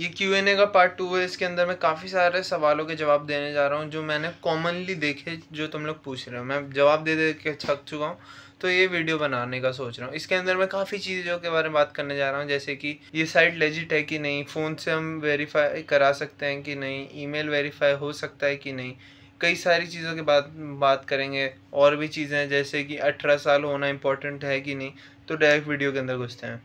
ये Q N A का part two है इसके अंदर मैं काफ़ी सारे सवालों के जवाब देने जा रहा हूँ जो मैंने कॉमनली देखे जो तुम लोग पूछ रहे हो मैं जवाब दे दे के थक चुका हूँ तो ये वीडियो बनाने का सोच रहा हूँ इसके अंदर मैं काफ़ी चीज़ों के बारे में बात करने जा रहा हूँ जैसे कि ये साइट लेजिट है कि नहीं फ़ोन से हम वेरीफाई करा सकते हैं कि नहीं ईमेल वेरीफाई हो सकता है कि नहीं कई सारी चीज़ों के बाद बात करेंगे और भी चीज़ें जैसे कि अठारह साल होना इम्पोर्टेंट है कि नहीं तो डायरेक्ट वीडियो के अंदर घुसते हैं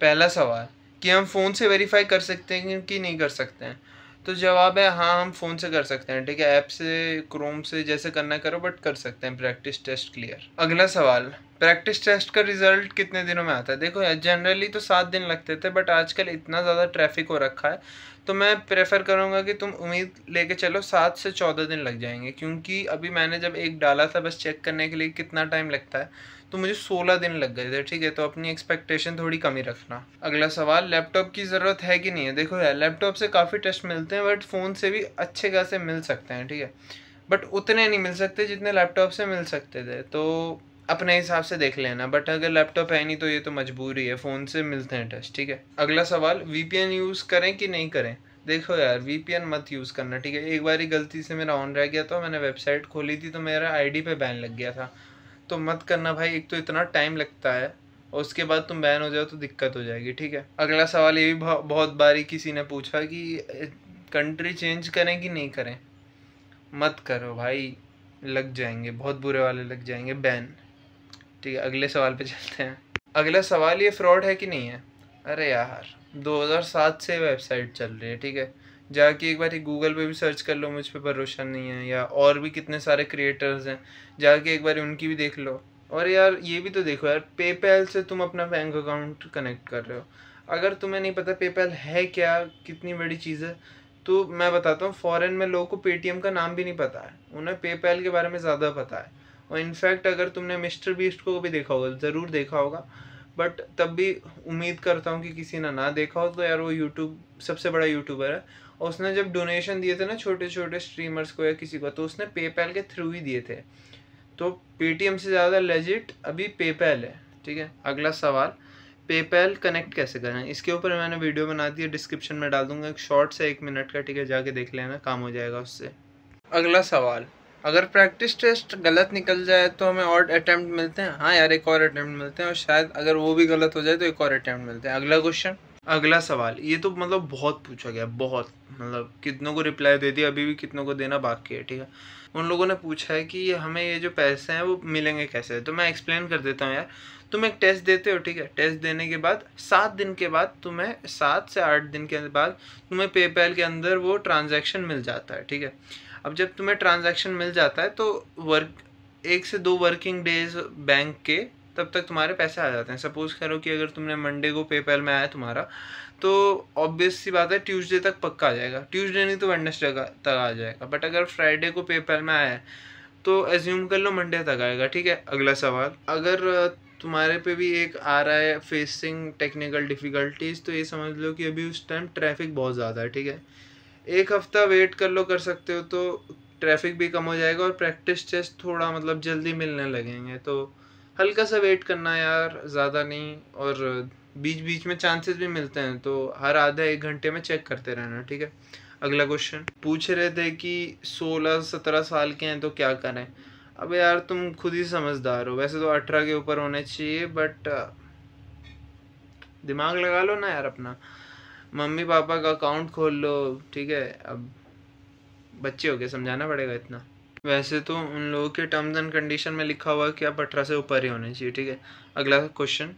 पहला सवाल कि हम फ़ोन से वेरीफाई कर सकते हैं कि नहीं कर सकते हैं तो जवाब है हाँ हम फ़ोन से कर सकते हैं ठीक है ऐप से क्रोम से जैसे करना करो बट कर सकते हैं प्रैक्टिस टेस्ट क्लियर अगला सवाल प्रैक्टिस टेस्ट का रिजल्ट कितने दिनों में आता है देखो जनरली तो सात दिन लगते थे बट आजकल इतना ज़्यादा ट्रैफिक हो रखा है तो मैं प्रेफर करूँगा कि तुम उम्मीद लेके चलो सात से चौदह दिन लग जाएंगे क्योंकि अभी मैंने जब एक डाला था बस चेक करने के लिए कितना टाइम लगता है तो मुझे 16 दिन लग गए थे ठीक है तो अपनी एक्सपेक्टेशन थोड़ी कम ही रखना अगला सवाल लैपटॉप की ज़रूरत है कि नहीं है देखो यार लैपटॉप से काफ़ी टेस्ट मिलते हैं बट फ़ोन से भी अच्छे खासे मिल सकते हैं ठीक है बट उतने नहीं मिल सकते जितने लैपटॉप से मिल सकते थे तो अपने हिसाब से देख लेना बट अगर लैपटॉप है नहीं तो ये तो मजबूरी है फ़ोन से मिलते हैं टेस्ट ठीक है अगला सवाल वीपीएन यूज़ करें कि नहीं करें देखो यार वीपीएन मत यूज़ करना ठीक है एक बार गलती से मेरा ऑन रह गया तो मैंने वेबसाइट खोली थी तो मेरा आईडी पे बैन लग गया था तो मत करना भाई एक तो इतना टाइम लगता है और उसके बाद तुम बैन हो जाओ तो दिक्कत हो जाएगी ठीक है अगला सवाल ये भी बहुत बारी किसी ने पूछा कि कंट्री चेंज करें कि नहीं करें मत करो भाई लग जाएंगे बहुत बुरे वाले लग जाएंगे बैन ठीक है अगले सवाल पे चलते हैं अगला सवाल ये फ्रॉड है कि नहीं है अरे यार 2007 से वेबसाइट चल रही है ठीक है जाके एक बार गूगल पे भी सर्च कर लो मुझ पर भरोसा नहीं है या और भी कितने सारे क्रिएटर्स हैं जाके एक बार उनकी भी देख लो और यार ये भी तो देखो यार पेपैल से तुम अपना बैंक अकाउंट कनेक्ट कर रहे हो अगर तुम्हें नहीं पता पेपैल है क्या कितनी बड़ी चीज़ है तो मैं बताता हूँ फ़ॉरेन में लोगों को पेटीएम का नाम भी नहीं पता है उन्हें पेपैल के बारे में ज़्यादा पता है और इनफैक्ट अगर तुमने मिस्टर बीस्ट को भी देखा होगा ज़रूर देखा होगा बट तब भी उम्मीद करता हूँ कि किसी ने ना देखा हो तो यार वो यूट्यूब सबसे बड़ा यूट्यूबर है और उसने जब डोनेशन दिए थे ना छोटे छोटे स्ट्रीमर्स को या किसी को तो उसने पेपैल के थ्रू ही दिए थे तो पेटीएम से ज़्यादा लेजिट अभी पेपैल है ठीक है अगला सवाल पेपैल कनेक्ट कैसे करें इसके ऊपर मैंने वीडियो बना दिया डिस्क्रिप्शन में डाल दूंगा एक शॉर्ट से एक मिनट का ठीक है जाके देख लेना काम हो जाएगा उससे अगला सवाल अगर प्रैक्टिस टेस्ट गलत निकल जाए तो हमें और अटैम्प्ट मिलते हैं हाँ यार एक और अटैम्प्ट मिलते हैं और शायद अगर वो भी गलत हो जाए तो एक और अटैम्प्ट मिलते हैं अगला क्वेश्चन अगला सवाल ये तो मतलब बहुत पूछा गया बहुत मतलब कितनों को रिप्लाई दे दिया अभी भी कितनों को देना बाकी है ठीक है उन लोगों ने पूछा है कि हमें ये जो पैसे हैं वो मिलेंगे कैसे तो मैं एक्सप्लेन कर देता हूँ यार तुम एक टेस्ट देते हो ठीक है टेस्ट देने के बाद सात दिन के बाद तुम्हें सात से आठ दिन के बाद तुम्हें पेपैल के अंदर वो ट्रांजेक्शन मिल जाता है ठीक है अब जब तुम्हें ट्रांजैक्शन मिल जाता है तो वर्क एक से दो वर्किंग डेज बैंक के तब तक तुम्हारे पैसे आ जाते हैं सपोज़ करो कि अगर तुमने मंडे को पेपैल में आया तुम्हारा तो ऑब्वियस सी बात है ट्यूसडे तक पक्का आ जाएगा ट्यूसडे नहीं तो वेडनेसडे तक आ जाएगा बट अगर फ्राइडे को पेपैल में आया तो एज्यूम कर लो मंडे तक आएगा ठीक है अगला सवाल अगर तुम्हारे पे भी एक आ रहा है फेसिंग टेक्निकल डिफ़िकल्टीज़ तो ये समझ लो कि अभी उस टाइम ट्रैफिक बहुत ज़्यादा है ठीक है एक हफ्ता वेट कर लो कर सकते हो तो ट्रैफिक भी कम हो जाएगा और प्रैक्टिस टेस्ट थोड़ा मतलब जल्दी मिलने लगेंगे तो हल्का सा वेट करना यार ज़्यादा नहीं और बीच बीच में चांसेस भी मिलते हैं तो हर आधा एक घंटे में चेक करते रहना ठीक है अगला क्वेश्चन पूछ रहे थे कि सोलह सत्रह साल के हैं तो क्या करें अब यार तुम खुद ही समझदार हो वैसे तो अठारह के ऊपर होने चाहिए बट दिमाग लगा लो ना यार अपना मम्मी पापा का अकाउंट खोल लो ठीक है अब बच्चे हो गए समझाना पड़ेगा इतना वैसे तो उन लोगों के टर्म्स एंड कंडीशन में लिखा हुआ है कि आप अठारह से ऊपर ही होने चाहिए ठीक है अगला क्वेश्चन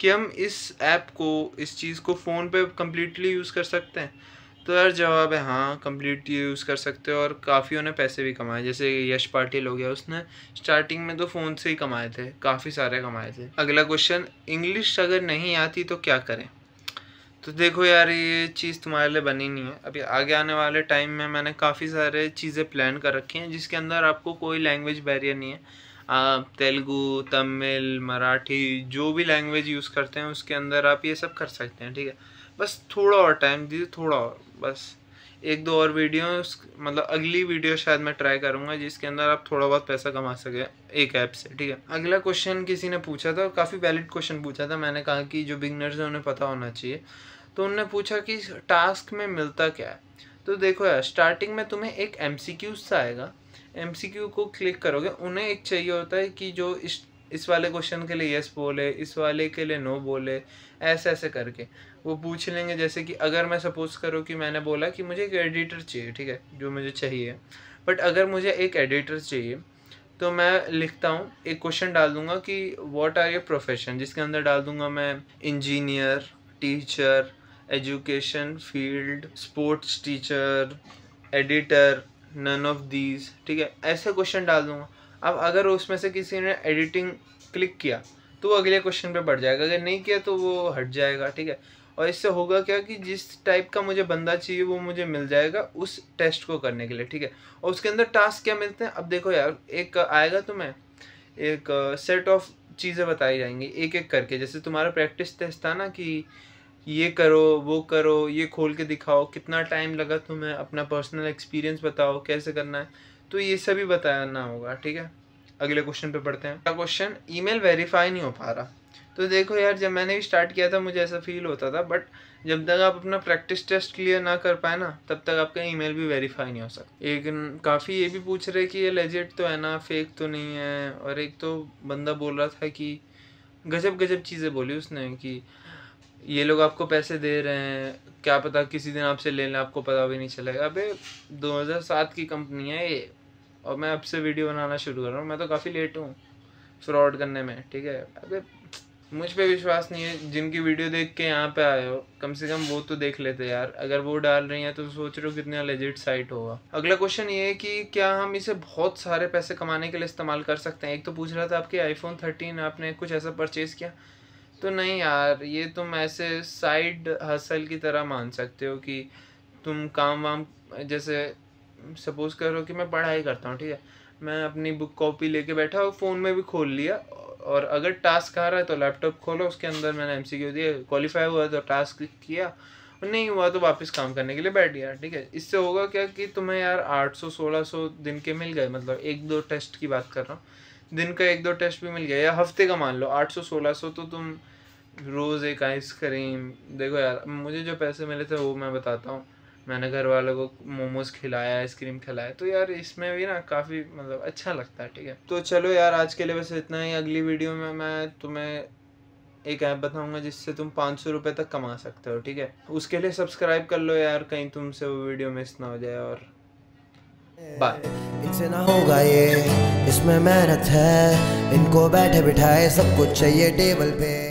कि हम इस ऐप को इस चीज़ को फ़ोन पे कम्प्लीटली यूज़ कर सकते हैं तो यार जवाब है हाँ कम्प्लीटली यूज़ कर सकते हो और काफ़ी उन्हें पैसे भी कमाए जैसे यश पाटिल हो गया उसने स्टार्टिंग में तो फ़ोन से ही कमाए थे काफ़ी सारे कमाए थे अगला क्वेश्चन इंग्लिश अगर नहीं आती तो क्या करें तो देखो यार ये चीज़ तुम्हारे लिए बनी नहीं है अभी आगे आने वाले टाइम में मैंने काफ़ी सारे चीज़ें प्लान कर रखी हैं जिसके अंदर आपको कोई लैंग्वेज बैरियर नहीं है आप तेलुगु तमिल मराठी जो भी लैंग्वेज यूज़ करते हैं उसके अंदर आप ये सब कर सकते हैं ठीक है बस थोड़ा और टाइम दीजिए थोड़ा और बस एक दो और वीडियो मतलब अगली वीडियो शायद मैं ट्राई करूँगा जिसके अंदर आप थोड़ा बहुत पैसा कमा सके एक ऐप से ठीक है अगला क्वेश्चन किसी ने पूछा था और काफ़ी वैलिड क्वेश्चन पूछा था मैंने कहा कि जो बिगनर्स हैं उन्हें पता होना चाहिए तो उनने पूछा कि टास्क में मिलता क्या है तो देखो यार स्टार्टिंग में तुम्हें एक एम सा आएगा एम को क्लिक करोगे उन्हें एक चाहिए होता है कि जो इस इस वाले क्वेश्चन के लिए यस बोले इस वाले के लिए नो बोले ऐसे ऐसे करके वो पूछ लेंगे जैसे कि अगर मैं सपोज़ करूँ कि मैंने बोला कि मुझे एक एडिटर चाहिए ठीक है जो मुझे चाहिए बट अगर मुझे एक एडिटर चाहिए तो मैं लिखता हूँ एक क्वेश्चन डाल दूँगा कि वॉट आर योर प्रोफेशन जिसके अंदर डाल दूँगा मैं engineer teacher education field sports teacher editor none of these ठीक है ऐसे क्वेश्चन डाल दूँगा अब अगर उसमें से किसी ने एडिटिंग क्लिक किया तो वो अगले क्वेश्चन पे बढ़ जाएगा अगर नहीं किया तो वो हट जाएगा ठीक है और इससे होगा क्या कि जिस टाइप का मुझे बंदा चाहिए वो मुझे मिल जाएगा उस टेस्ट को करने के लिए ठीक है और उसके अंदर टास्क क्या मिलते हैं अब देखो यार एक आएगा तुम्हें एक सेट ऑफ चीज़ें बताई जाएंगी एक एक करके जैसे तुम्हारा प्रैक्टिस टेस्ट था ना कि ये करो वो करो ये खोल के दिखाओ कितना टाइम लगा तुम्हें अपना पर्सनल एक्सपीरियंस बताओ कैसे करना है तो ये सभी बताना होगा ठीक है अगले क्वेश्चन पे पढ़ते हैं अगला क्वेश्चन ईमेल वेरीफाई नहीं हो पा रहा तो देखो यार जब मैंने भी स्टार्ट किया था मुझे ऐसा फील होता था बट जब तक आप अपना प्रैक्टिस टेस्ट क्लियर ना कर पाए ना तब तक आपका ईमेल भी वेरीफाई नहीं हो सकता एक काफ़ी ये भी पूछ रहे कि ये लेजेट तो है ना फेक तो नहीं है और एक तो बंदा बोल रहा था कि गजब गजब चीज़ें बोली उसने कि ये लोग आपको पैसे दे रहे हैं क्या पता किसी दिन आपसे ले लें आपको पता भी नहीं चलेगा अबे 2007 की कंपनी है ये और मैं अब से वीडियो बनाना शुरू कर रहा हूँ मैं तो काफ़ी लेट हूँ फ्रॉड करने में ठीक है अबे मुझ पर विश्वास नहीं है जिनकी वीडियो देख के यहाँ पे आए हो कम से कम वो तो देख लेते यार अगर वो डाल रही हैं तो सोच रहे हो कितना लेजिट साइट होगा अगला क्वेश्चन ये है कि क्या हम इसे बहुत सारे पैसे कमाने के लिए इस्तेमाल कर सकते हैं एक तो पूछ रहा था आपके आईफोन थर्टीन आपने कुछ ऐसा परचेज़ किया तो नहीं यार ये तुम ऐसे साइड हसल की तरह मान सकते हो कि तुम काम वाम जैसे सपोज़ करो कि मैं पढ़ाई करता हूँ ठीक है मैं अपनी बुक कॉपी लेके बैठा और फ़ोन में भी खोल लिया और अगर टास्क आ रहा है तो लैपटॉप खोलो उसके अंदर मैंने एम सी क्यू दिया क्वालिफाई हुआ तो टास्क किया और नहीं हुआ तो वापस काम करने के लिए बैठ गया ठीक है इससे होगा क्या कि तुम्हें यार आठ सौ सोलह सौ दिन के मिल गए मतलब एक दो टेस्ट की बात कर रहा हूँ दिन का एक दो टेस्ट भी मिल गया या हफ्ते का मान लो आठ सौ सोलह सौ तो तुम रोज़ एक आइसक्रीम देखो यार मुझे जो पैसे मिले थे वो मैं बताता हूँ मैंने घर वालों को मोमोज खिलाया आइसक्रीम खिलाया तो यार इसमें भी ना काफ़ी मतलब अच्छा लगता है ठीक है तो चलो यार आज के लिए बस इतना ही अगली वीडियो में मैं तुम्हें एक ऐप बताऊंगा जिससे तुम पाँच सौ रुपये तक कमा सकते हो ठीक है उसके लिए सब्सक्राइब कर लो यार कहीं तुमसे वो वीडियो मिस ना हो जाए और बाय इनसे ना होगा ये इसमें मेहनत है इनको बैठे बिठाए सब कुछ चाहिए टेबल पे